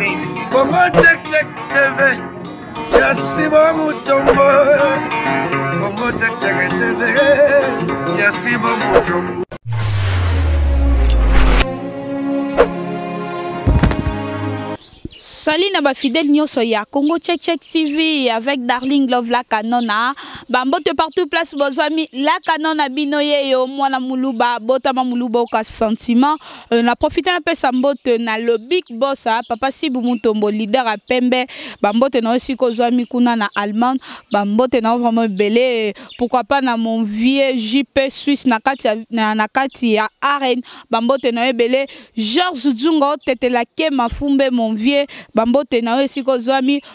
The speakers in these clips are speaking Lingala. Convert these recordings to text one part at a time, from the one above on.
Come on, check check TV Yes, Yasiba Come on, check check TV Yes, Yasiba mutombo tozali na fidèle nyoso ya congo check tv avec darling love La lakanona bambote partout place La la bino ye yo mwana muluba botama muluba ka sentiment euh, na peu ça. mbote na le big boss hein, papa sibu mutombo leader à pembe bambote na aussi sika ozwami kuna na allemand bambote na vraiment belé pourquoi pas na mon vieux jp suisse na kati na na kati ya arène bambote na belé Dzungo tete tete la ke mafumbe mon vieux bambote na yo esika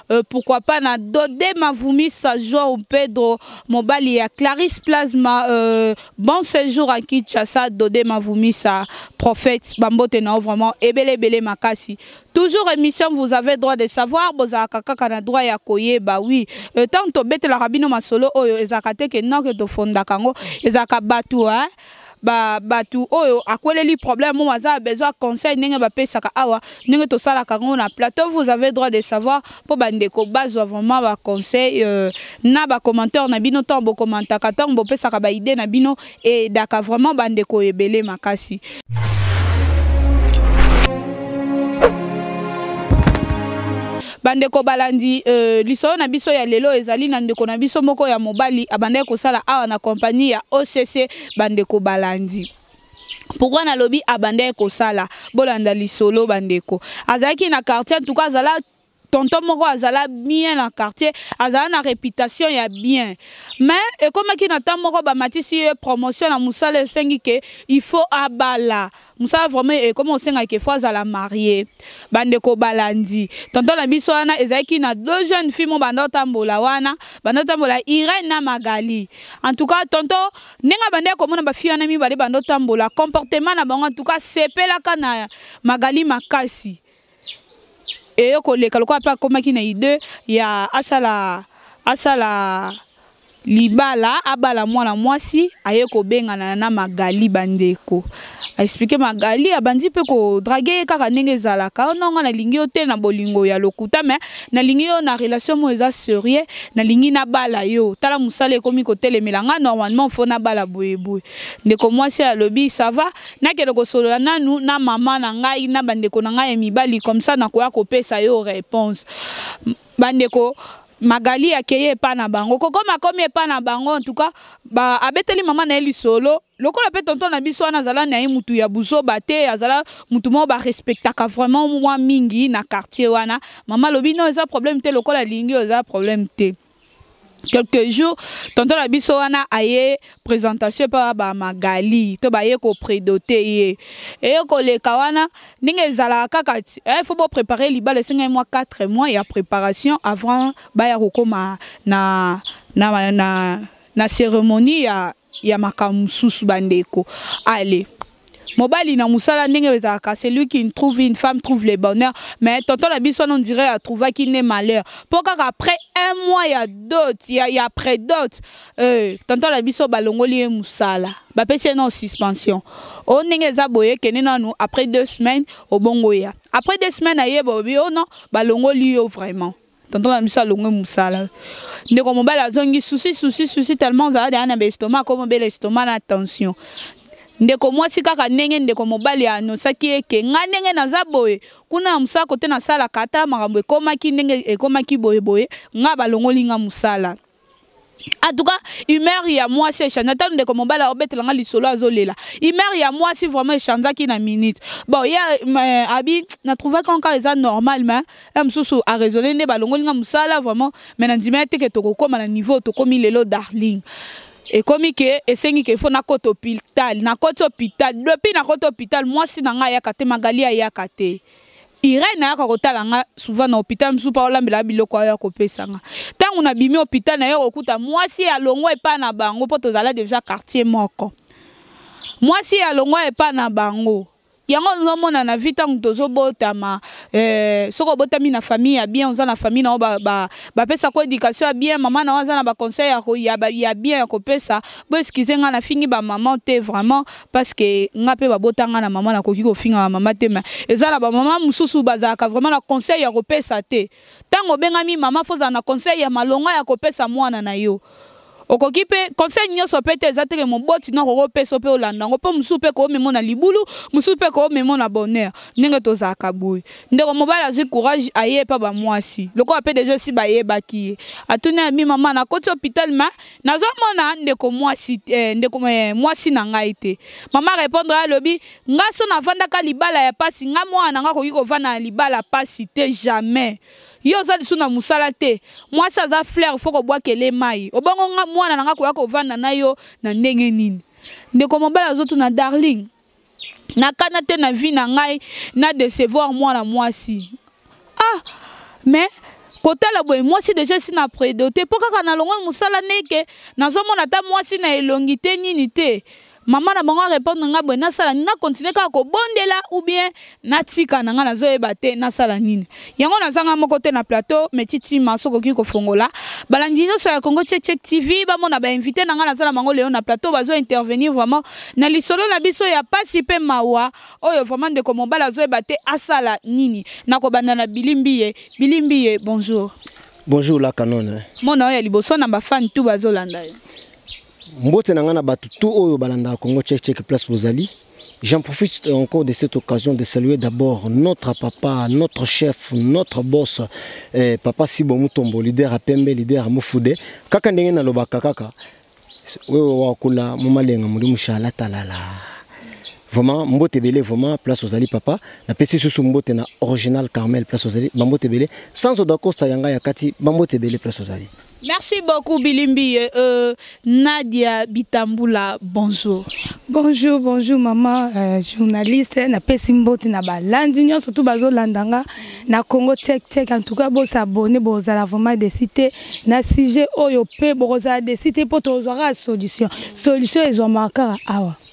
euh, pourquoi pas na sa joie au pedro mobali ya Clarisse plasma euh, bon séjour à kinshasa dode sa prophète bambote na vraiment ebele ebele makasi toujours émission vous avez droit de savoir vous avez le droit ya ba oui euh, le savoir, vous masolo oyo droit ke vous avez le droit de hein? ba batu oyo akweleli problème besoin conseil ba pesaka awa to na plateau vous avez droit de savoir pour bandeko bazwa vraiment ba conseil euh, na vous na bino ntango tambo pesaka ba baide na bino daka vraiment ko ebele makasi bandeko balandi euh, lisolo na biso ya lelo ezali na ndeko na biso moko ya mobali ko Sala awa na compagnie ya occ bandeko balandi Pourquoi nalobi ko sala? bolanda lisolo bandeko Azaki na quartier en tout cas tonton moko azala bien na quartier azala na réputation ya bien mais ekomaki na ntan moko ba ye promotion na mosala esengi ke il faut abala mosala vraiment ekoma osengaki efo azala bande ko balandi tonton na biso wana ezalaki na deux jeunes filles mon banda tambola wana banda tambola irene na magali en tout cas tonton ndenge bandeki komona bafie wana mibale banda tambola, comportement na bango en tout cas pelaka na magali makasi et au collège quand on parle comme qui n'aide il y a à ça là à ça là libala abala mwana mwasi aye bengana na magali bandeko Expliquer magali abandi mpe kodrage ye kaka ndenge ezalaka ononga oh lingi yo te na bolingo ya lokuta na na yo na relation moko eza serie na bala yo tala mosala ekomi kotelemela nga normalement fo Na boyeboye ndeko mwasi alobi a nakende kosolola nanu na mama na ngai na bandeko na ngai mibali comme ça nakoya pesa yo réponse bandeko magali akeye epa na bango kokoma akomi epa na bango entuka ba, abeteli mama na ye lisolo lokola mpe tonton na biso wana azala na ye mutu ya buzoba te azala mutu moko barespectaka vraiment mwa mingi na quartier wana mama alobi no eza problème te lokola alingi oza problème te quelques jours tantôt la biso wana aye présentation ba bamagali to ko prédoté ye eye ko eh, le kawana ezalaka zala kakati e faut liba libala 5 mois 4 mois ya préparation avant baya kokóma na, na, na, na cérémonie ya, ya makambo mosusu bandeko allez mobali na musala ndenge ezalaka celui qui trouve une femme trouve le bonheur mais tonton on biso a euh, trouvé qu'il n'est malheur pourquoi kaka après un mois d'autres il y a après d'autres euh, tonton na biso balongoli ye mosala bapesi ye na suspension on oh, ndenge eza boye ekende nanu après deux semaines obongo ya après deux semaines ayé obi o oh non balongoli yo vraiment tonton la biso longue musala ndeko mobali zongi souci souci souci tellement za deya na comme akomobela estomac na tension ndeko mwasi kaka ndenge ndeko mobali anosaki eke nga ndenge naza boye kuna musako mosako te nasalaka ata makambo ekomaki ndenge ekomaki boyeboye nga balongoli nga mosala antuka humeur ya mwasi echange ata ndeko obetela aobetelanga lisolo azolela humeur ya mwasi vraiment echangeaki na minute bon ye abi natrouvaki encore eza normal ma ye eh, mosusu aresone nde balongoli nga mosala vraiment mai nandima ete ke tokokóma na niveau to tokomi lelo darling et ke esengi ke na nakota hôpital nakoti hôpital depuis nakoti hôpital si na nga ya te magali a te irene ayaka kotala nga souvent na hôpital pa ola Si biloko ayo ya kopesa nga na hôpital alongo alongwa pa na bango à deja quartier moko alongwa pa na bango yango ozomona na vi ntango tozobotama eh, soki obotami na famille ya bien oza na famille nango bapesako ba, ba éducation ya bien mama nango aza na baconseil ya, ya, ya bien ya kopesa bo eskize ngai nafingi bamama te vraiment parce que ngai mpe babotanga na mama nakoki kofinga bamama te ma eza na bamama mosusu bazalaka vraiment na conseil ya kopesa te ntango obengami mama fozala na conseil ya malongo ya kopesa mwana na yo okoki mpe conseil nyonso mpe te eza na moboti noko okopesa mpe olanda yango mpo mosusu mpe koomema na libulu mosusu mpe koomema na bonheur ndenge tozalaka boye ndeko mobali azwi courage aye epa bamwasi lokola mpe deja esi bayebaki ye atuni abi mama nakoti hôpital ma nazomona ndeko mwasi eh, ndeko eh, mwasi na ngai te mama répondre alobi ngai so navandaka libala ya pasi ngai mwana nanga akoki kovanda na libala pasi te jamais yo oza lisu na mosala te mwasi aza flaire fo kobwakele mai obongo mwana na nga koya kovanda na yo na ndenge nini ndeko mobali azotuna darling nakana te na vie na ngai na décevoir mwana mwasi ah mais kotala boye mwasi deja esi na prédote mpo kaka na longwa mosala ndeke nazomona ata mwasi na elongi te nini te mama na bango arépondre nga boye nasala nini nakontinue kaka kobondela ou bien natika na nga nazoyeba te nasala nini yango nazanga moko te na plateau metitima soki okoki kofongola balandi nyonso ya congo chechek tv bamona bainvite na nga naza na bango lelo na plateau bazointervenir vraiment na lisolo na biso ya pasi mpe mawa oyo vraiment ndeko mobali azoyeba te asala nini nakobanda na bilimbi ye bilimbi ye bonjour bonjour la canone mona oyo ya liboso na bafani tu bazolanda yo mbote na ngana batu tout oyo balanda Congo check check place Rosalie J'en profite encore de cette occasion de saluer d'abord notre papa, notre chef, notre boss, eh, papa Sibo Mutombo, leader à Pembe, leader à Mufude Kaka ndenge na loba kakaka. Wewe kula mumalenga muri mushala talala vraiment mbote belé vraiment place aux papa La pc susu mbote na original Carmel place aux ali mbote belé sans odakosta yanga Kati, mbote belé place aux ali Merci beaucoup Bilimbi. Euh, euh, Nadia Bitambula, bonjour. Bonjour, bonjour maman euh, journaliste. journaliste na Mbote, na balandi nyo surtout bazo landanga na Congo tchèque, check en tout cas bo s'abonner bo zala vraiment des cités na sujet oyo pe bo zala des cités pour tozara solution. Solution ont marqué hein. awa. Ah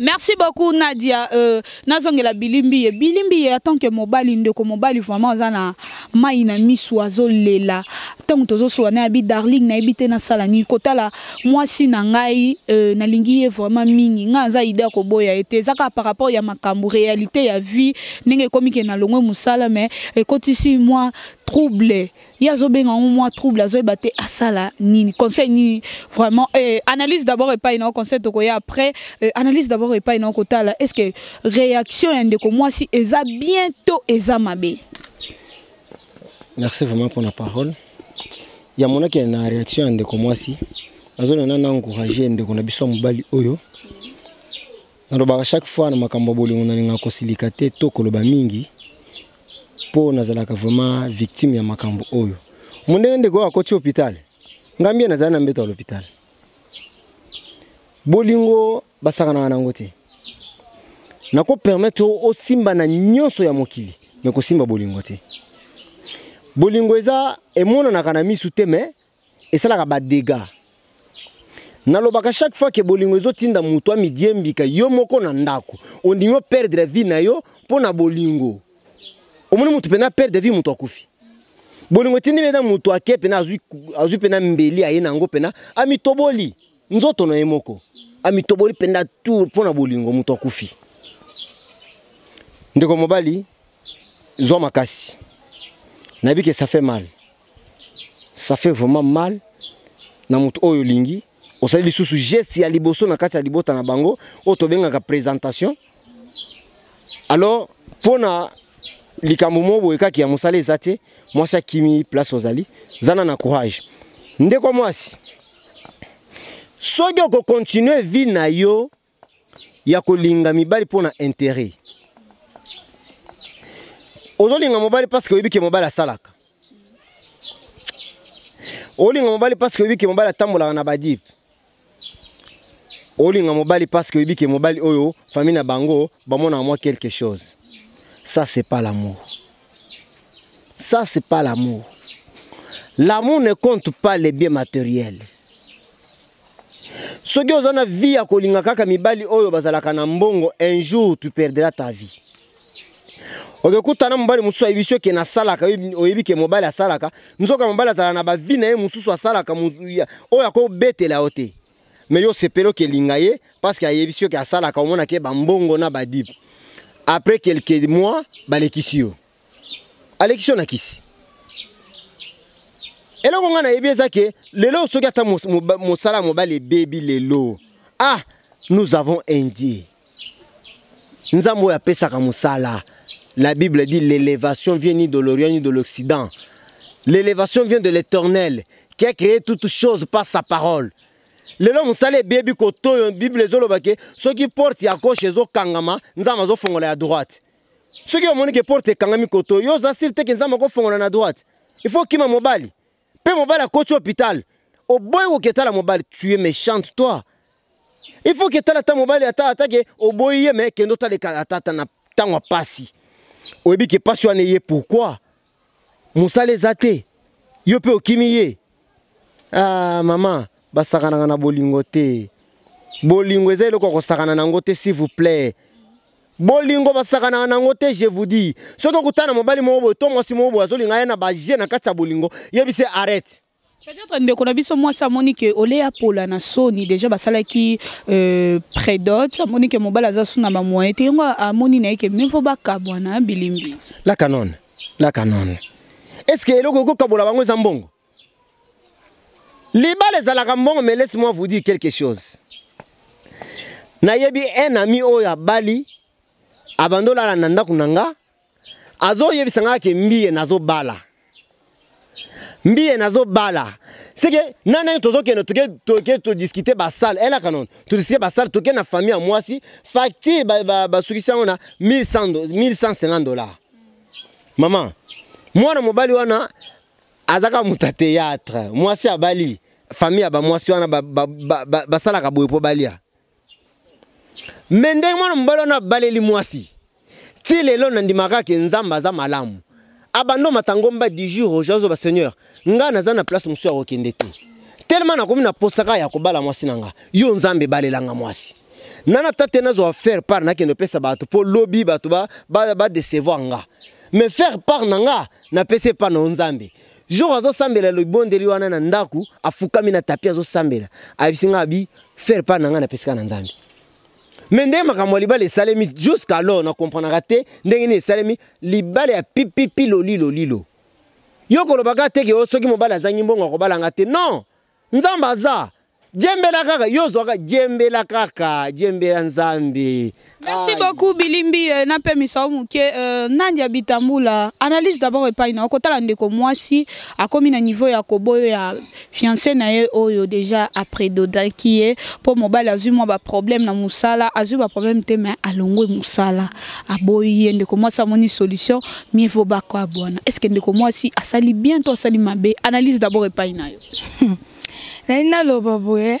Merci beaucoup Nadia. Euh, la bilimbi bilimbi en tant que mobali ndeko mobali vraiment zana mai na miso lela. Tant tozo soana bi darling na ebite na sala ni kotala si na ngai na euh, nalingi vraiment mingi. Nga za ida ko boya etezaka zaka par rapport ya makambu réalité ya vie ndenge komike na longwe musala mais ici moi trouble ye azobenga yango mwa trouble azoyeba te asala ni conseil ni vraiment Euh, analyse d'abord et pas une conseil tokoya après eh, analyse d'abord et pas na yo là. est ce que réaction ya ndeko mwasi eza bientôt eza mabe merci vraiment la parole ya monaki na réaction ya ndeko mwasi nazonana na encourage ndeko na biso mbali oyo oyo nalobaka chaque fois na makambo ya bolingo nalingaka kosilika te to koloba mingi mpo nazalaka vraiment victime ya makambo oyo mondenge ndeko oyo akoti hôpital ngambi ye nazali na mbeto ya l'hôpital bolingo basakanaka nango te nakopermetre osimba na nyonso ya mokili me kosimba bolingo te bolingo eza emonanaka na misu te me esalaka badega nalobaka chaque fois ke bolingo ezotinda moto amidiembika yo moko na ndako ondingi operdre vie na yo mpo na bolingo omoni mutu pene aperde vie mutu akufi bolingo etindi pena mutu ake pene azwi pena mbeli aye na yango pena amitoboli nzoto na ye moko amitoboli mpenda tu mpo na bolingo moto akufi ndeko mobali zwa makasi nayebi ke ça fait mal ça fait vraiment mal na moto oyo olingi osali lisusu geste ya liboso na kati ya libota na bango oyo tobengaka présentation alors mpo na likambo moko ki ya musale zate te mwasi kimi place ozali zana na courage ndeko mwasi soki continue vi na yo ya kolinga mibali mpo na interet ozolinga mobali parceke oyebi ke mobali asalaka olinga mobali parceke oyebi ke mobali atambolaka na badipe olinga mobali parceke oyebi ke mobali oyo famille na bango bamonaka moi quelque chose ça, c'est pas l'amour. Ça, c'est pas l'amour. L'amour ne compte pas les biens matériels. Ce que vie à Kolinga Kaka Mibali Oyo Bazalaka Nambongo, un jour tu perdras ta vie. okokutana mobali mosusu ayebi soki ena oyo oyebi ke sala asalaka nzoka mobali sala na vie na ye mosusu asalaka oyo akobetela yo te me yo osepeli okelinga ye parceke ayebi soki asalaka omonaki ye bambongo na badipe après quelques mois, les yo. Allez qui na je eloko ngai nayebi eza ke lelo soki ata sont les bébés les lelo ah nous avons un dieu appelé ça comme ça. la bible dit l'élévation vient ni de l'orient ni de l'occident l'élévation vient de l'éternel qui a créé toutes choses par sa parole lelo mosala ebeyebi kotoyo bibule ezoloba ke soki porte ya gauche ezokangama nzambe azofongola ya droite soki omoni ke porte ekangami kotoyo yo oza sire te ke nzambe akofongola na droite ifo okima mobali mpe mobali akoti hôpital oboyi koketala mobali tu ye méchante toi il faut ke tala ata mobali ata atake oboyi ye me kende otaleka ata ata na ntango ya pasi oyebi ke pasi wana eye pourkui mosala eza te yo mpe okimi ye ah, mama basakana na bolingo te bolingo ezelo ko kosakana na ngote s'il vous plaît bolingo basakana na ngote je vous dis soki kutana mobali mo bo to mwasi bo boye azolinga na baje na katsa bolingo yebise arrête peut-être ndeko na biso mwasi amoni monique oleya pola na soni déjà basalaki euh, prédote monique ke mobali aza su na bamoyen te yango amoni a ye ke me mpo bakabwa bilimbi La canon la canon est ce que eloko kabola bango eza mbongo libala ezalaka mbongo mais laisse moi vous dire quelque chose nayebi un ami oyo abali abandi olala na ndako na nga azoyebisa nga ke mbiye nazobala mbiye nazobala seke na ndenge tozokende toke todiscute basale elaka nono todiscute basale toke na famille ya mwasi facture basukisi yango na 1150 dollar mama mwana mobali wana azaka moto ya théâtre mwasi abali famille ya bamwasi wana basalaka boye mpo balia me ndenge mwana mobali wana abaleli mwasi ti lelo nandimaka ke nzambe aza malamu abando matango mba du jour aujourd'hui baseigneur ngai naza na place mosusu ya kokende te telema nakomi na posaka ya kobala mwasi na nga yo nzambe ebalelanga mwasi nga na ta te nazwa faire part nakende opesa bato mpo lobi bato badecevoir ba, ba nga mais faire part na nga napesi epa na yo nzambe jour azosambela libondeli wana na ndako afukami na tapi azosambela ayebisi ngai abi faire part na ngai napesika na nzambe me ndenge makambo ya libala esalemi jusqu'alors nakomprendaka te ndenge nini esalemi libala ya pipipi lolilolilo yo kolobaka teke yo soki mobali azangi mbongo akobalanga te non nzambe aza la kaka, djembe la kaka, djembela nzambi. Merci beaucoup Bilimbi euh, na pe misawu ke euh, Nandia Bitambula. Analyse d'abord epai na okotala ndeko mwasi akomi na niveau ya koboyo ya fiancé na ye oyo déjà après doda kiye, po mobali azwi mwa ba problème na musala, azu ba problème te mais alongwe musala. Aboyi ye ndeko mwasi moni solution, mieux ba bako abona. Est-ce que ndeko mwasi asali bientôt to asali mabe? Analyse d'abord epai na yo. nali naloba boye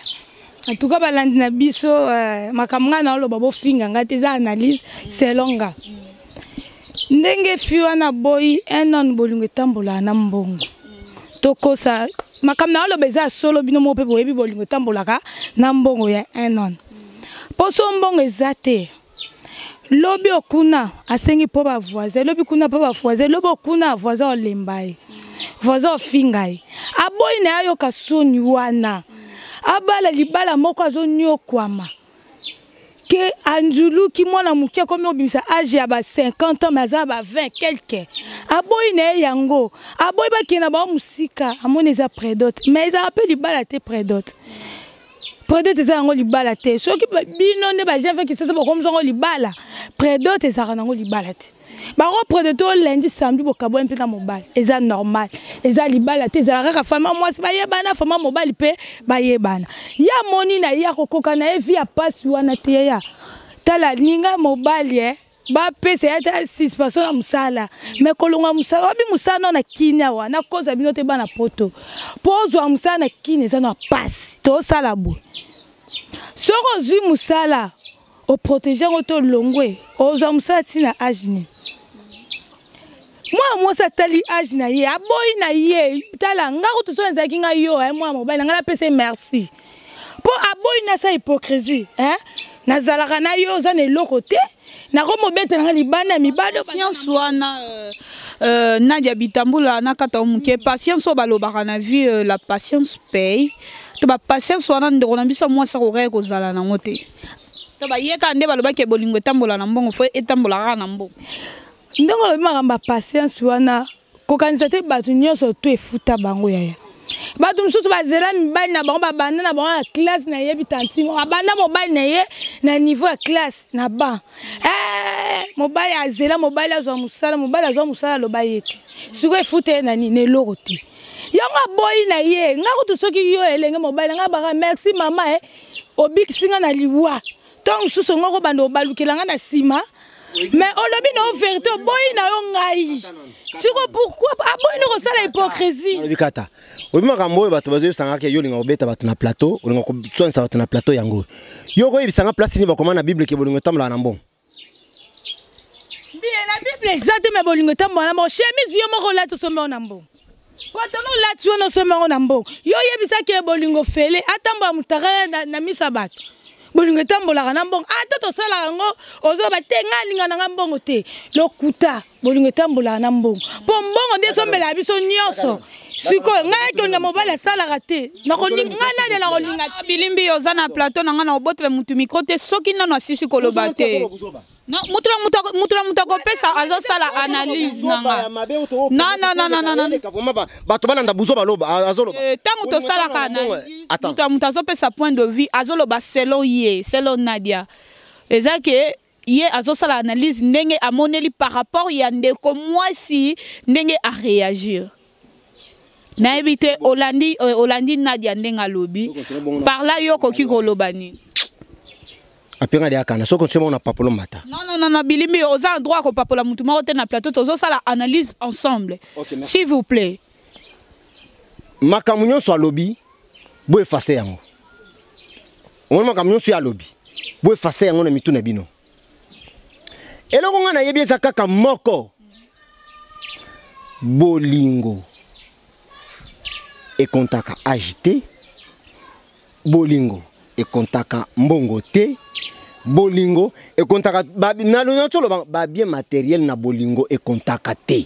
antuka balandi na biso euh, makambo ngai naoloba bofinga ngai te eza analyse selonga ndenge fi wana boyi un an bolingo etambolaka na mbongo tokosa makambo naoloba eza solo bino moko mpe boyebi bolingo etambolaka na mbongo ya un an poso mbongo eza te lobi okuna asengi mpo bavoisin lobi kuna mpo bavoisin lobi okuna avoisin olemba ye mm. voisin fingai. Aboy aboyi na ye wana abala libala moko azoniokwama ke anzuluki mwana mukia akomi kobimisa age aba 50 ans me 20 quelque Aboy ne ye yango Aboy ba na ba musika. amoni za predote Mais ezala mpe libala te predote predote eza yango libala te soki bino nde bagevekisasa komzo yango libala predote ezalaka nango libala te bakoprendre to lundi samedi bokaboya mpe na mobali eza normal eza libala te ezala kaka fama mwasi bayebana fama mobali mpe bayebana ye amoni na ye akokoka na ye vi ya mpasi wana te yeya tala ninga mobali e eh? bapesa ye ata suspension na mosala me kolonga mosala obi mosala nao na kini awa nakozwa bino te bana poto mpo ozwa mosala na kini eza na pasi tosala boye soki ozwi mosala oprotege yango to olongwe ozwa mosala ntina age nini moi moi atali age na ye aboy na ye tala nga kutu so yo ngai eh, yo mon mobali na pas pese merci po aboy na sa hypocrisie hein. na yo oza na na te bana mi bado patience wana euh, euh, nadia bitambula kata yo ke mm. patience oyo balobaka na vie euh, la patience paye to patience wana ndeko na biso mwasi akokaki kozala nango ngote to bayeka ba ke bolingo tambula na mbongo fo et kaka na mbongo ndenge olobi makambo ya patience wana kokanisa te bato nyonso to efuta bango yaya bato mosusu bazela mibali na bango babanda na bango na classe nayebi tantimo babanda mobali na ye na niveau ya classe na ban mobali azela mobali azwa mosala mobali azwa mosala aloba ye te sikoyo efuta ye na nini na eloko te yango aboyi na ye nga kutu soki yo elenge mobali nga baka merci mama e obikisi nga na liwa ntongo mosusu ngo kobanda obalukela nga na nsima eh? mais olobi na yo vérité oboyi na yo ngai siko pourkui aboyi na kosala hypocrisie kata oyebi makambo oyo bato bazoyebisangaka yo olinga kobeta bato na plateau olinga koswanisa bato na plateau yango yo okoyebisanga place nini bakoma na bible ke bolingo etambolaka na mbongo bie na bible eza te me bolingo etambola na mbongo chemise yo moko olati osombeo na mbongo potono olati wana osombeo na mbongo yo oyebisaki ye bolingo fele atambola mutaka na miso ya bato bolingo etambolaka na mbongo ata ah, tosalaka yango ozoyeba te ngai alinga na ngai mbongo te lokuta bolingo etambola na mbongo mbongo nde ezombela biso nyonso ngai bilimbi na plateau na na non, non, non, te soki analyse na na point de vue ye selon nadia eh, ye azosala analyse ndenge amoneli par rapport ya ndeko mwasi ndenge aréagir nayebi te olandi, euh, olandi nadia ndenge alobi parla yo okoki koloba nini apengadi akanda soki otie mona papolo mata non non non na droit ya kopapola motu moko te na plateau la analyse ensemble okay, s'il vous plaît makambo nyonso alobi boefase yango omoni so nyonso ye alobi boefase yango na mitu na bino eloko ngai nayebi eza kaka moko bolingo ekontaka age te bolingo ekontaka mbongo te bolingo ekontaka na toloba babien materiele na bolingo ekontaka te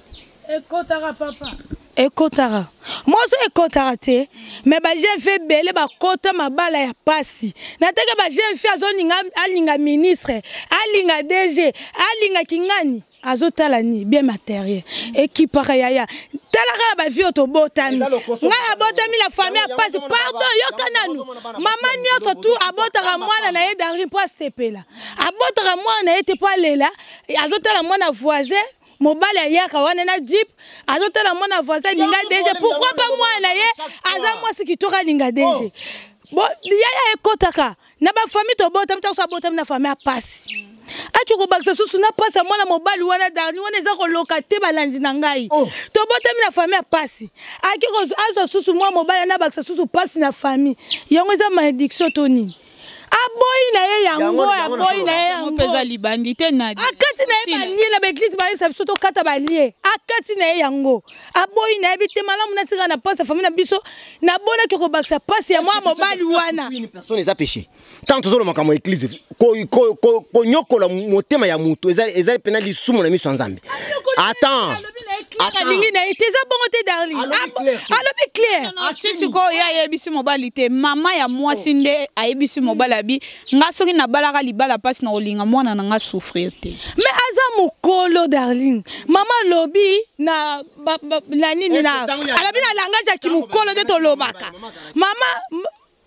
Ekotara papa ekotaka mwonso ekotara te me bajefe ebele kota mabala ya mpasi nateke azo ninga alinga ministre alinga dg alinga kingani. azotala ni bien matériel ah, ya ya. talaka ya bah, to tobotami ngai abotami na famille ya mpasi pardon yoka nanu mama nyonso tu abotaka mwana na ye dari mpo sepela. abotaka mwana na ye te lela. Azo azotala mwana voisin mobali ayaka wana na dip azotala mwana voisin alinga dg pourkui mpa mwana ye aza mwasi kitoko alinga dg yaya ekɔtaka na bafamille tobota mitakoso abotami na famille apasi ati kobakisa susu na mpasi ya mwana mobali wana darni wana eza koloka te balandi na ngai oh. tobotami na famille ya mpasi aki azwa susu mwana mobali ana bakisa susu mpasi na famille yango eza malédiction to nini aboyi na ye yango aboyi na ye yangopeza libandi te nadi akati na ye balie na baeglize bayebisa biso tokata balie akati na ye yango aboyi na yebi te malamu natikala na mpasi ya fami na biso nabonaki kobakisa mpasi ya mwa mobali wana eza péché ntango tozoloba makambo ya eglize konyokola motema ya motu ezali mpena lisumu na miso ya nzambe attend alingi na ye te eza bongo te darling alobi claire sikoyo ye ayebisi mobali te mama ya mwasi oh. nde ayebisi mobali abi nga soki nabalaka libala mpasi na kolinga mwana na nga souffrir te me aza mokolo darling mama alobi na na nini na alobi na langage ya kimokolo nde tolobaka mama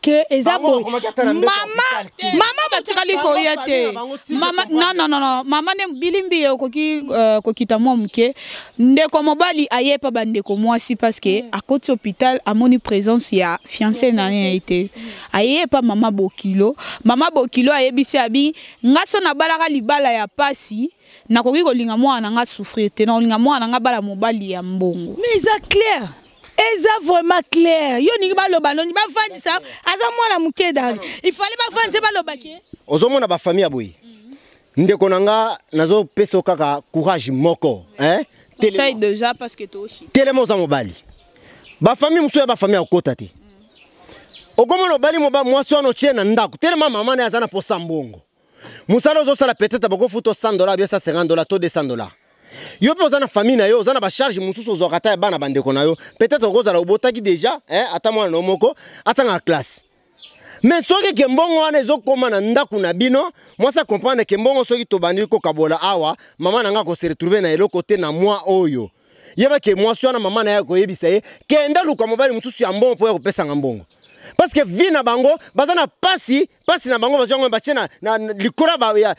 ke eza boyemama batikali koya te nonnn mama nde bilimbi ye okoki euh, kokita mwa moke ndeko mobali ayepa bandeko mwasi parceke mm. akoti hôpital amoni présence ya fiance na ye ye te ayepa mama bokilo mama bokilo ayebisi abi nga so nabalaka libala ya pasi nakoki kolinga mwana na nga souffrir te nakolinga mwana na nga bala mobali ya mbongo mais eza claire eza vraiment clair yo ningi baloba noni bavandisa aza mwana moke dani ifale bavandise balobaki eh? ozomona bafamille ya boye mm. ndeko na nga nazopesa yo kaka courage moko telema oza mobali bafamille mosusu ya bafamille ya kokota te mm. okomona obali moba mwasi wana otie na ndako telema mama na ye aza na mposa mbongo mosala ozosala peut-être bakofuta 100 dollar bia 150 dollar to 200 dollar yo mpe oza na famille na yo oza na basharge mosusu ozwaka ata ya bana bandeko na yo peut-être okozala obotaki déjà eh, ata mwana no moko atanga classe me soki kembongo wana ezokóma na ndako na bino mwasi akomprendre kembongo soki tobandi kokabola awa mama na ngai akose retrouve na eloko te na mwa oyo yeba ke mwasi wana mama na ye akoyebisa ye kenda luka mobali mosusu ya mbongo mpo ya kopesanga mbongo parceke vi na bango baza na pasi pasi na bango bazwi yango batie na likolo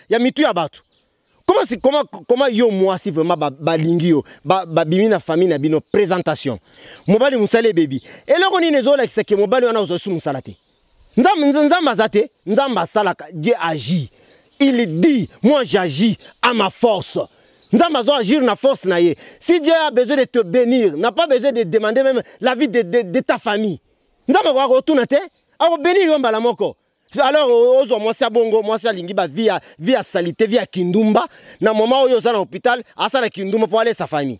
ya mitu ya bato comment comment comment yo moi si vraiment ba balingi yo ba babimi na famille na bino présentation mobali musale baby eloko nini ezolakisa que mobali wana ozosi mosala te nzambe nzambe aza te nzambe asalaka dieu agit il dit moi j'agis à ma force nzambe azo agir na force na ye si dieu a besoin de te bénir n'a pas besoin de demander même la vie de, de, de ta famille nzambe akoka kotuna te bénir yo mbala moko alors ozwa mwasi abongo mwasi alingi bavi ya vi ya salite vi ya kindumba na moma oyo oza na hôpital asala kindumba mpo alesa famille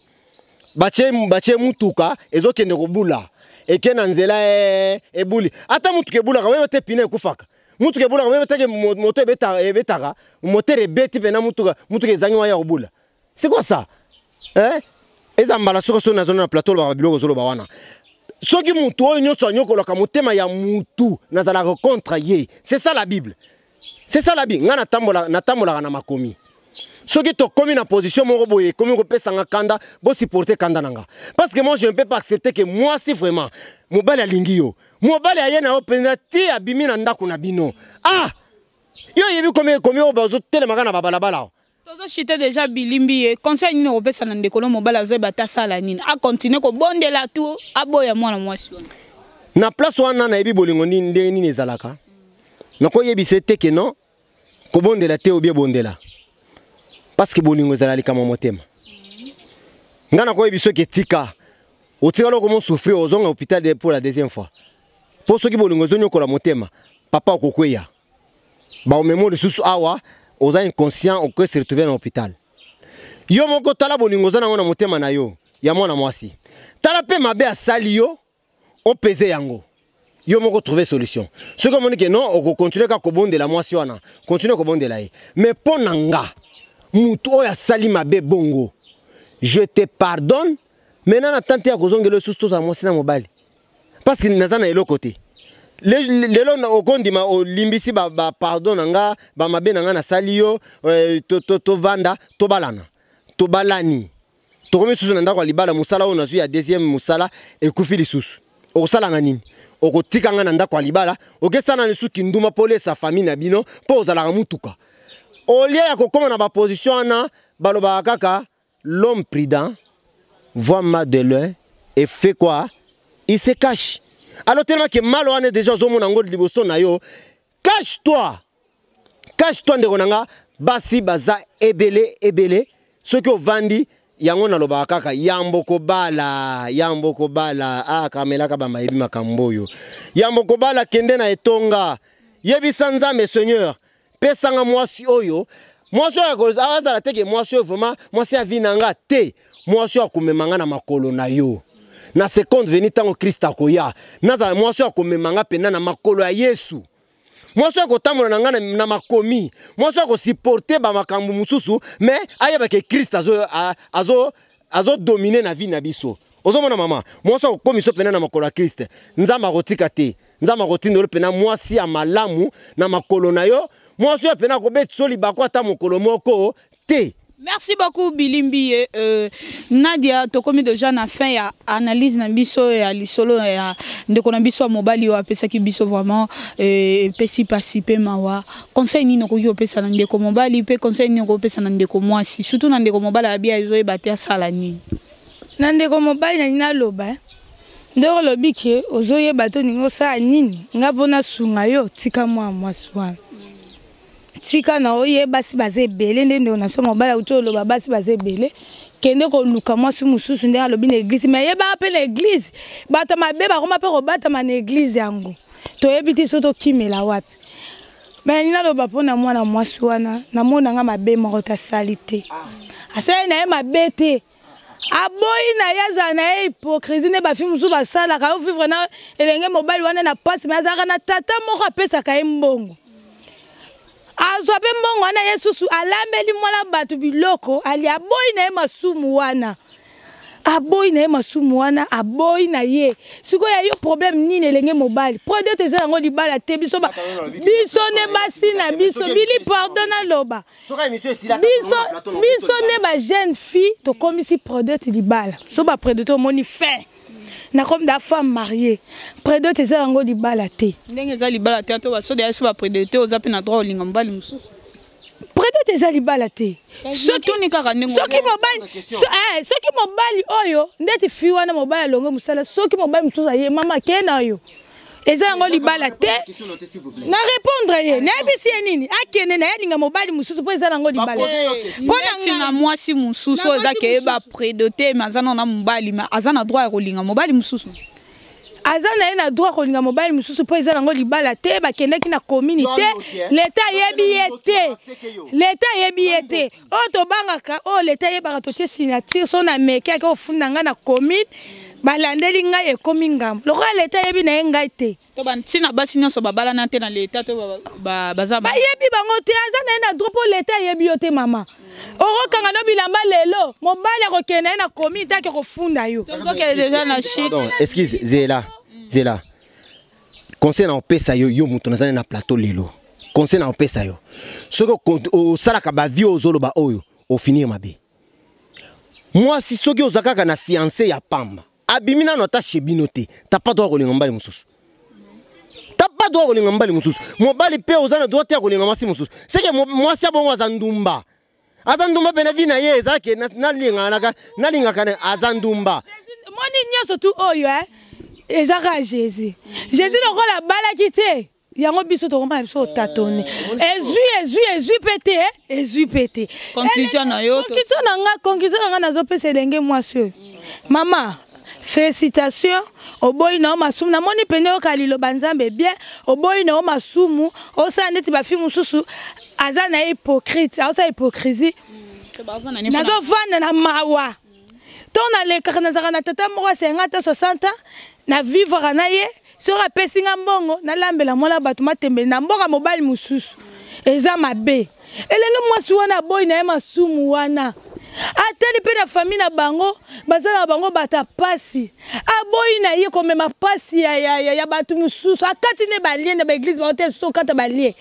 batie mutuka ezokende kobula eke na nzela eh, ebuli ata mutuka ebulaka oyeba te pine ekufaka mutuka ebulaka oyeba teke moto ebetaka motere ebeti mpena mutuka mutuka ezangi waya kobula sikwa sa eza mbala soki so nazona na plateau olobaka biloko ozoloba wana soki motu oyo nyonso anyokolaka motema ya c'est ça la bible c'est ça la bible ngai natambolaka na makomi soki tokomi na position moko boye Parce que kanda supporter kanda peux parce que moi je ne peux pas accepter que moi si vraiment a open ti abimi ah yo oyebi komi ekomi oyo déjà deja bilimbi conseil conseil nini okopesa na mobala no mobali azoyeba nini a continuer la bondela tu aboya mwana mwasi na place wana bolingo nde ezalaka non ko de te obi parce que bolingo la motema est tika souffrir hôpital de pour la deuxième fois soki bolingo motema papa memo de susu awa oza inconscient auquel se retrouver na hôpital yo moko tala bolingo oza nango na motema na yo ya mwana mwasi tala mpe mabe asali yo opeze yango yo moko trouve solution Ce omoni que non on okokontinue on la mwasi wana continuer kobondela ye mais mpo moutou nga motu sali ma mabe bongo je te pardonne maintenant na tante ya le yo susu tozala mwasi na mobali parce que n'azana na eloko côté lelo okondima olimbisi ba na nga na nga eh, to to to vanda to, to balani to un na libala musala deuxième nini okotika nga na libala okesana ki nduma pole sa famille na bino à mutuka olia ya à na position kaka l'homme prudent voit mal de et fait quoi il se cache alors tellement ke male wana déjà ozomona yango liboso na yo cache toi cache toi ndeko na nga basi baza ebele ebele soki ovandi yango nalobaka kaka yambo kobala yambo kobala akamelaka ah, bamayebi makambo oyo yambo kobala kende na etonga yebisa nzambe seigneur pesanga mwasi oyo mwasi oyo azala teke mwasi oyo vraimen mwasi avi na nga te mwasi oyo akomemanga na makolo na yo na sekonde veni ntango kristo akoya nazala mwasi oyo akomema nga mpena na makolo ya yesu mwasi oyo akotambola na ngai na makomi mwasi oyo akosiporte bamakambo mosusu me ayebake kristo azodomine azo na vie na biso ozomona mama mwasi akokomi so mpena na makolo ya kriste nzambe akotika te nzambe akotindolo mpena mwasi ya malamu na makolo na yo mwasi oyo mpena akobetiso libako ata mokolo moko te merci beaucoup bilimbi ye euh, nadia tokomi deja na fin ya analyse na biso ya lisolo ya ndeko na biso ya mobali oyo apesaki biso vraiment eh, epesi pasi mpe mawa conseil nini okoki kopesa na ndeko mobali mpe conseil nini okoki kopesa na ndeko mwasi surtout na ndeko mobali abi azoyeba te asala nini na ndeko mobali na nini aloba eh? ndenge olobi ke ozoyeba te oningi osala nini nga mpo nasunga yo tika mwa mwasi wana tika na oye basi baza ebele nde ndeko na biso mobali auti oloba basi baza ebele kende koluka mwasi mosusu nde alobi na eglize me yebaka mpe na eglize bato mabe bakoma mpe kobatama na eglize yango toyebi ti so tokimela wapi me ninaloba mpona mwana mwasi wana namonanga mabe moko tasali te asali na ye mabe te aboyi na ye azala na ye hypocrisie nde bafi mosusu basalaka ovivre na elenge mobali wana na mpasi me azalaka na tata moko apesaka ye mbongo azwa mpe mbongo wana ye susu alambeli mwana bato biloko ali aboyi na ye masumu wana aboyi na ye masumu wana aboyi na ye sikoyo yayo problème nini elenge mobali prodete eza yango libala te biso biso nde basi na biso bili pardon naloba biso nde bajeune fille tokomisi prodete libala so bapredete omoni fin na comme da femme mariée prédote eza yango libala te ndenge eza libala te ato basode yaso baprédote oza mpe na droit olinga mobali mosusu prédote eza libala te eh, soki mobali oyo ndeti fi wana mobali alonge mosala soki mobali mosusu aye mama akee na oyo eza yango libala te na répondre ye nayebisi ye nini akende nayalinga mobali mosusu mpo eza nango libala mpo na mwasi mosusu oza keyeba predote me aza nao na mobali me aza na droit ya kolinga mobali mosusu aza na ye na droit kolinga mobali mosusu mpo eza nango libala te bakendaki na komini eh. te leta ayebi ye te leta ayebi ye te oyo tobangaka oyo oh, leta ayebaka totie signature so na meke ake ofunda nga na komine balandeli ngai ekomi ngambo lokola leta yebi na ye ngai te ntina basi nyonso babalana te na leta to baza bayebi bango te aza na ye na dro mpo leta eyebi yo te mama okokanga no bilamba lelo mobali akokende na ye na komi te ake kofunda yo excuse zela zela conseil na opesa yo yo moto naza na ye na plateau lelo conseil na opesa yo soki osalaka bavie ozoloba oyo ofinir mabe mwasi soki oza kaka na fiance ya pamba abimi nano ata shebino te tapa droit ya kolinga mobali mosusu tapa droit ya kolinga mobali mosusu mobali mpe oza na droit te ya kolinga mwasi mosusu seke mwasi abongo aza ndumba aza ndumba mpe na vi na ye ezake nalingaka aza ndumba moni nyonso tu oyo e eza kaka jésus jésus lokola abalaki te yango biso tokomona biso otatone ezwi ezwi ezwi mpe te ezwi mpe te conclusion na yo conclusion na nga conclusion na nga nazopesa elenge mwasi oyo mama au boy na yo na moni pene oyoka liloba banzambe bien au na o masumu osala neti bafi susu aza na hypocrite hypocrite sa hypocrisie vana na mawa ntongo nalekaka nazalaka na tata moko asenga ata 60 ans vivre na ye soki apesi na mbongo nalambela mola batu matembe na mboka mobali mususu eza mabe elenge mwasi wana boy na masumu wana atali mpe na fami na bango baza na bango bato ya mpasi aboyi na ye komema mpasi ya, ya, ya, ya bato mosusu akati ne balie na baeglize bango te mosusu okata balie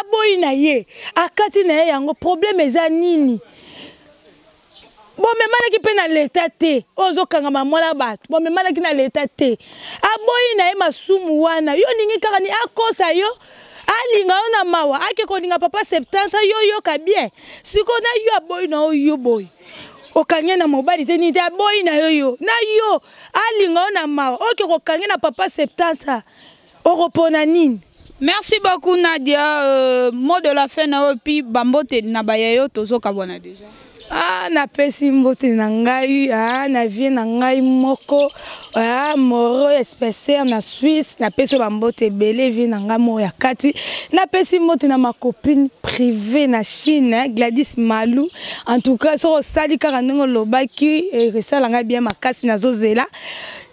aboyi na ye akati na ye yango probleme eza nini bomemanaki mpe na leta te oyo ozokangama mwana bato bomemanaki na leta te aboyi na ye masumu wana yo ningi kaka ni akosa yo alinga yo na mawa ake koninga papa 70 yoyoka bien sikoyo na yo aboyi na yo yo boyi okange na mobali te nini te aboyi na yo yo na yo alinga yo na mawa oke kokange na papa 70 okopona nini merci beaucoup nadia euh, mot de la fin na yo epuis bambote na bayayo tozoka bwana déjà ah, napesi mbote na ngai ah, na vie na ngai moko ah, moro espéciaire na swisse napesi oyo bambote ebele vie na ngai moko ya kati napesi mbote na macopine privé na chine gladys malu en tout cas soki osali kaka ndenge olobaki eh, esala ngai bien makasi nazozela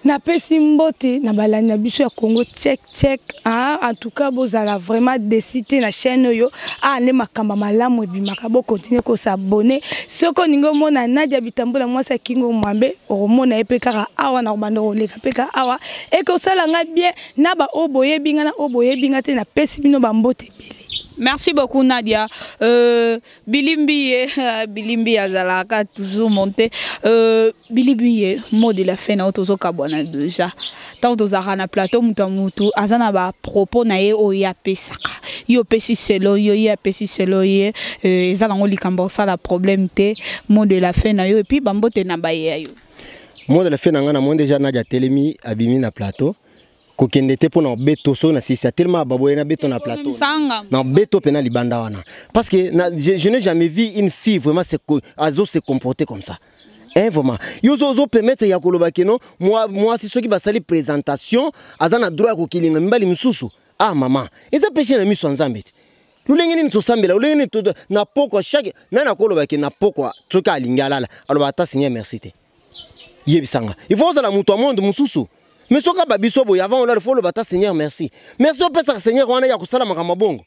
napesi mbote na balandi na biso ya congo check check ah, en tout cas bozala vraiment desi te na chaîne oyo ah nde makambo malamu ebimaka bokontinue kosabone soki oningi omona nadia bitambola mwasi ya kingo mwambe okomona ye mpe kaka awa na kobanda koleka mpe kaka awa ekosala nga bien na baoyo boyebi nga na oyo boyebi nga te napesi bino bambote ebele Merci beaucoup Nadia. Euh, Bilimbi, euh, Bilimbi Azalaka, toujours monté. Euh, Bilimbi, eh, mot de la fin, Otozo Kabwana déjà. Tant Ozara na plateau, Moutamutu, Azana ba propos na ye oya pesaka. Yo pesi selo, yo ya pesi selo ye. Eh, ngoli kambosa la problème te. monde de la fin na yo, et puis bambote na ba yo. monde de la fin na ngana, déjà Nadia Telemi, abimi na plateau kokende te mpona obeto so na silisa telema baboye nabeto na plateau na obeto mpe na libanda wana parce que na, je, je n'ai jamais vu une fille vraiment azo se comporter comme ça Hein, vraiment yo moi ya koloba keno qui va salir présentation azana droit ya kokilinga mbali msusu ah mama eza péché na miso ya nzambe te lolenge nini tosambela lolenge na poko chaque na akoloba ke na poko soki alingi alala aloba seigneur merci te yebisanga faut za moto ya monde msusu me soki aba biso boye avant olala fo oloba ta seigneur merci merci opesaka seigneur wana ya kosalamaka mabongo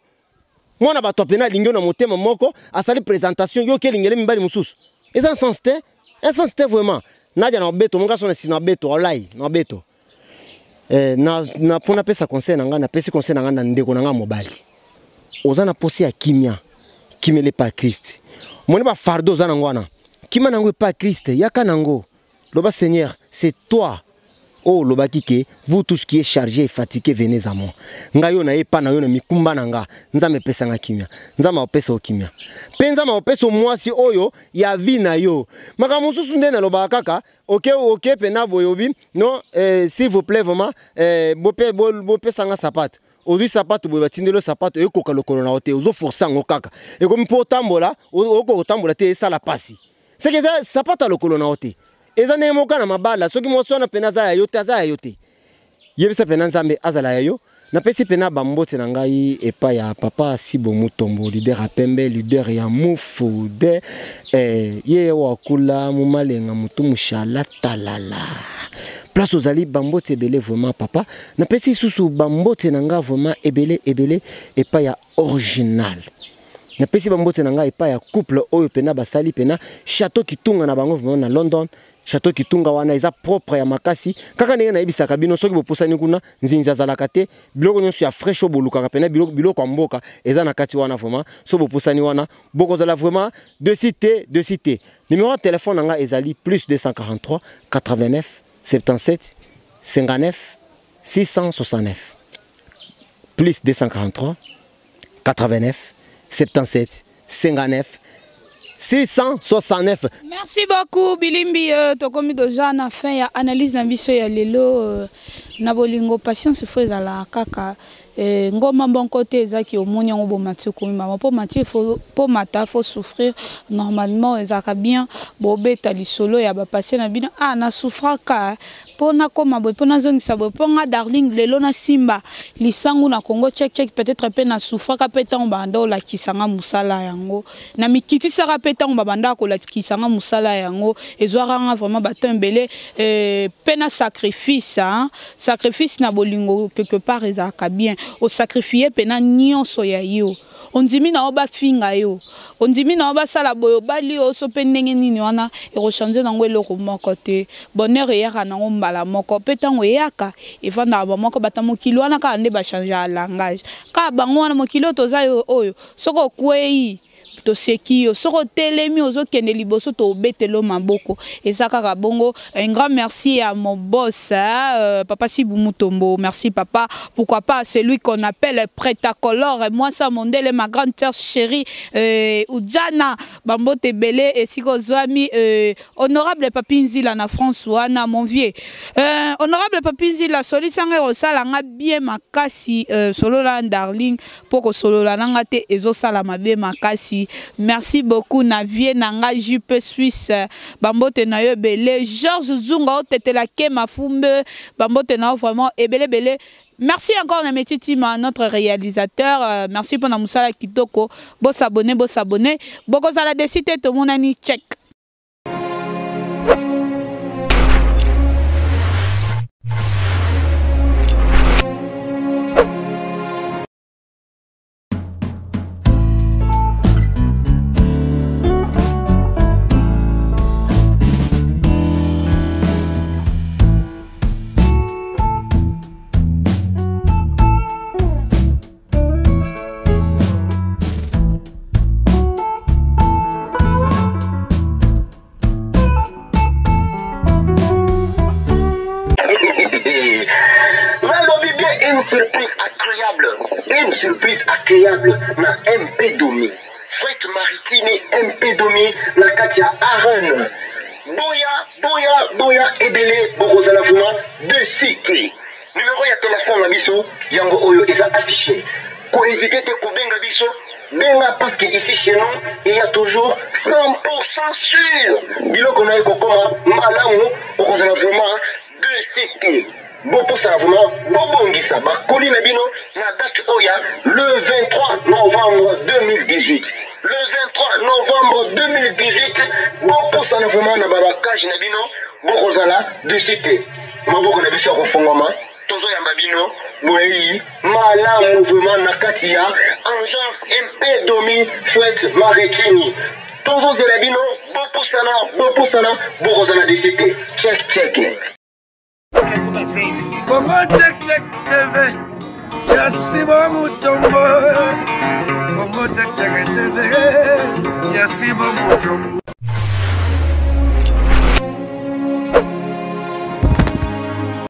mwana bato apena alingi na motema moko asali présentation yoki elingeli mibali mosusu eza nsense te insense te vraiment nadia na babeto mongaso na sisi na babeto olai eh, na babeto mpo napesa conseil na ngai napesi conseil na ngai na ndeko na ngai mobali oza na posi ya kimia kimela epai ya kriste moni bafardo oza nango wana kima nango epai ya kriste yaka nango loba seigneur c'est toi Oh lobakike vous tous qui est chargé et fatigué venez à moi na pas na yo na mikumba na nga nzambe epesanga kimia nzambe aopesa kimia mpe pas mwasi oyo ya vi na yo makambo mosusu na lobakaka kaka oke oke na Non no eh, s'il vous plaît vraiment eh, bo pe bo, bo sapate ozwi sapato boye batindeli yo sapato ekoka lokolo na kaka mpo tambola kotambola te esala mpasi sapato na eza ndenge moko na mabala soki mwasi wana mpena aza ya yo te aza ya yo te yebisa mpena nzambe azala ya yo napesi mpena bambote na ngai epai ya papa sibo motombo lider ya pembe lider ya mofude eh, ye wakula momalenga motu moshala talala place ozali bambote ebele vraiment papa napesi lisusu bambote na nga vraiment ebele ebele epai ya original napesi bambote na ngai epai ya couple oyo mpena basali mpena chateau kitunga na bango vraiment na london chateau kitunga wana eza propre ya makasi kaka ndenge nayebisaka bino soki bopusani kuna nzinzi azalaka te biloko nyonso ya freshe boluka kapena biloko biloko mboka eza na kati wana vraiment so bopusani wana bokozala vraiment de Cité, de Cité. numéro de téléphone nga ezali plus 243 89 77 59 669 plus 243 89 77 59 669 merci beaucoup bilimbi euh, oyo Jana analyse na biso ya lelo euh, na patience la kaka e, eh, ngomba mbongo te ezaki omoni yango boma ti okomimama mpo matie mpo mata fo souffrir normalement ezalaka bien bobeta lisolo ya bapasie na bino ah nasouffraka mpo eh. nakóma boye mpo nazongisa boye mpo nga darling lelo nasimba lisangu na congo chekchek peut-être mpe nasouffraka mpe ntango babanda kolakisanga mosala yango na mikitisaka mpe ntango babanda kolakisanga mosala yango ezwakanga vraiment bato ebele mpe eh, na sacrifice sacrifice na bolingo quelque part ezalaka bien osakrifie mpena nyonso ya yo ondimi na yo bafinga yo ondimi na yo basala boye obali yo so mpe ndenge nini wana ekochange nango eloko moko te bonheur eyaka nango mbala moko mpe ntango eyaka efandaka bamoko bata mokili wana kaka nde bachange ya langage kaka bango wana mokili oyo toza oyo soki okwei toseki osokotelemi ozokende liboso tobetelo maboko et ça un grand merci à mon boss hein, euh, papa sibumutombo merci papa pourquoi pas celui qu'on appelle prêt-à-color moi ça mondele ma grande sœur chérie euh, Udjana ujana bambote et si ozwami euh, honorable papi nzila na france wana mon vieux honorable papi nzila solisanga ekosalanga bien makasi solola darling mpo kosolola nga te sala bien makasi merci beaucoup Navier, Nanga, jupe suisse bambote na yo georges zunga Tetelake, mafumbe bambote na et Ebele Belé Merci encore notre réalisateur. Euh, merci pour la moussala kitoko. Beau s'abonner, bon s'abonner. Beaucoup à la décité, tout le monde a check. na kati ya arene boya boya boya ebele bokozala vraimen desi te numero ya telefone na biso yango oyo eza affiché kohésite te kobenga biso benga parceke ici chez nous il y a toujours 100% sûr biloko na ye kokoma malamu okozala vraimen desi te boposala vraimen bobongisa bakoli na bino na date oyo le 23 novembre 2018 le 23 novembre 2018 bokosana vraimen na babakage na bino bokozala desi te maboko na biso ya kofungwama tozoyamba bino boyeyi malamu vraimen na kati ya angence mp domi fred marekini tozozela bino bopusana bopusana bokozala desi te cek cek kongo cek cek tv ya nsima motombo bongo tekere tv ya nsima moto